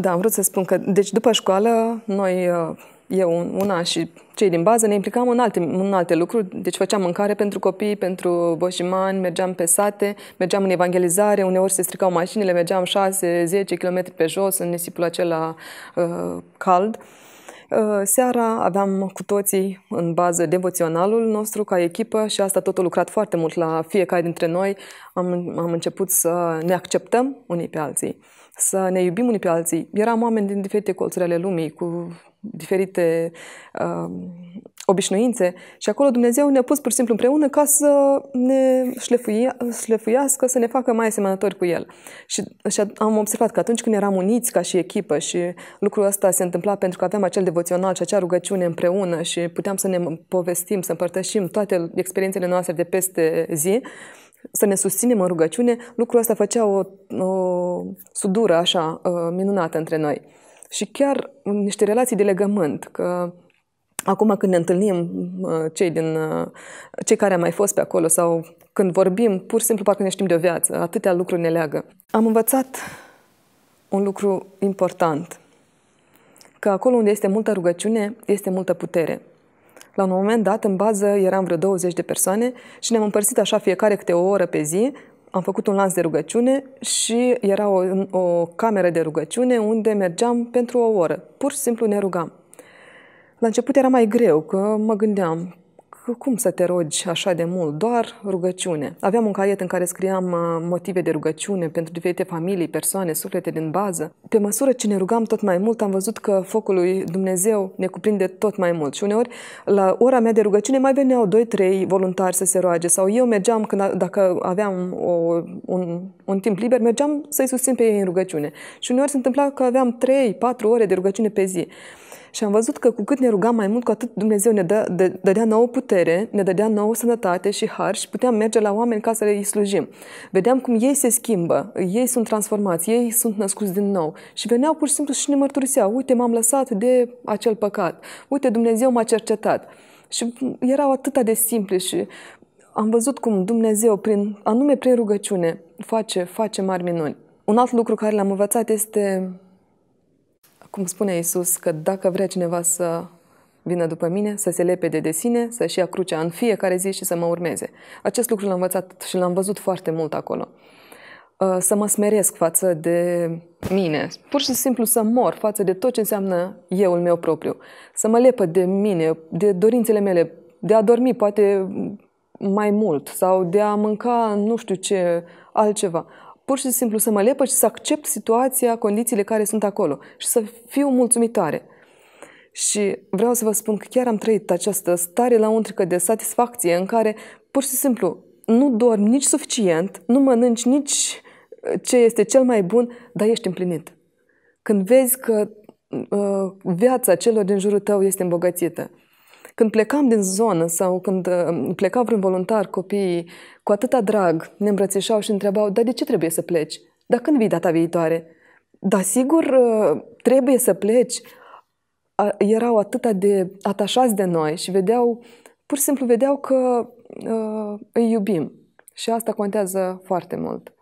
Da, am vrut să spun că, deci după școală, noi, uh, eu una și cei din bază, ne implicam în alte, în alte lucruri, deci făceam mâncare pentru copii, pentru boșimani, mergeam pe sate, mergeam în evangelizare, uneori se stricau mașinile, mergeam 6-10 km pe jos în nisipul acela uh, cald. Uh, Uh, seara aveam cu toții în bază devoționalul nostru ca echipă și asta tot a lucrat foarte mult la fiecare dintre noi. Am, am început să ne acceptăm unii pe alții, să ne iubim unii pe alții. Eram oameni din diferite colțuri ale lumii, cu diferite uh, obișnuințe și acolo Dumnezeu ne-a pus pur și simplu împreună ca să ne șlefuia, șlefuiască, să ne facă mai asemănători cu El. Și, și am observat că atunci când eram uniți ca și echipă și lucrul ăsta se întâmpla pentru că aveam acel devoțional și acea rugăciune împreună și puteam să ne povestim, să împărtășim toate experiențele noastre de peste zi, să ne susținem în rugăciune, lucrul ăsta făcea o, o sudură așa uh, minunată între noi. Și chiar niște relații de legământ, că Acum când ne întâlnim cei, din, cei care au mai fost pe acolo sau când vorbim, pur și simplu parcă ne știm de o viață, atâtea lucruri ne leagă. Am învățat un lucru important, că acolo unde este multă rugăciune, este multă putere. La un moment dat, în bază, eram vreo 20 de persoane și ne-am împărțit așa fiecare câte o oră pe zi, am făcut un lans de rugăciune și era o, o cameră de rugăciune unde mergeam pentru o oră. Pur și simplu ne rugam. La început era mai greu, că mă gândeam cum să te rogi așa de mult? Doar rugăciune. Aveam un caiet în care scriam uh, motive de rugăciune pentru diferite familii, persoane, suflete din bază. Pe măsură ce ne rugam tot mai mult, am văzut că focul lui Dumnezeu ne cuprinde tot mai mult. Și uneori, la ora mea de rugăciune, mai veneau 2-3 voluntari să se roage. Sau eu mergeam, când, dacă aveam o, un, un timp liber, mergeam să-i susțin pe ei în rugăciune. Și uneori se întâmpla că aveam 3-4 ore de rugăciune pe zi. Și am văzut că cu cât ne rugam mai mult, cu atât Dumnezeu ne dă, de, dădea nouă putere, ne dădea nouă sănătate și har și puteam merge la oameni ca să le slujim. Vedeam cum ei se schimbă, ei sunt transformați, ei sunt născuți din nou. Și veneau pur și simplu și ne mărturiseau, uite, m-am lăsat de acel păcat, uite, Dumnezeu m-a cercetat. Și erau atât de simple și am văzut cum Dumnezeu, prin, anume prin rugăciune, face, face mari minuni. Un alt lucru care l-am învățat este cum spune Isus că dacă vrea cineva să vină după mine, să se lepede de sine, să-și ia crucea în fiecare zi și să mă urmeze. Acest lucru l-am învățat și l-am văzut foarte mult acolo. Uh, să mă smeresc față de mine, pur și simplu să mor față de tot ce înseamnă euul meu propriu. Să mă lepă de mine, de dorințele mele, de a dormi poate mai mult sau de a mânca nu știu ce altceva pur și simplu să mă lepă și să accept situația, condițiile care sunt acolo și să fiu mulțumitoare. Și vreau să vă spun că chiar am trăit această stare la untrică de satisfacție în care pur și simplu nu dorm nici suficient, nu mănânci nici uh, ce este cel mai bun, dar ești împlinit. Când vezi că uh, viața celor din jurul tău este îmbogățită, când plecam din zonă sau când uh, pleca vreun voluntar copiii, cu atâta drag ne îmbrățișau și întrebau, dar de ce trebuie să pleci? Dar când vii data viitoare? Dar sigur, uh, trebuie să pleci. Erau atâta de atașați de noi și vedeau, pur și simplu vedeau că uh, îi iubim. Și asta contează foarte mult.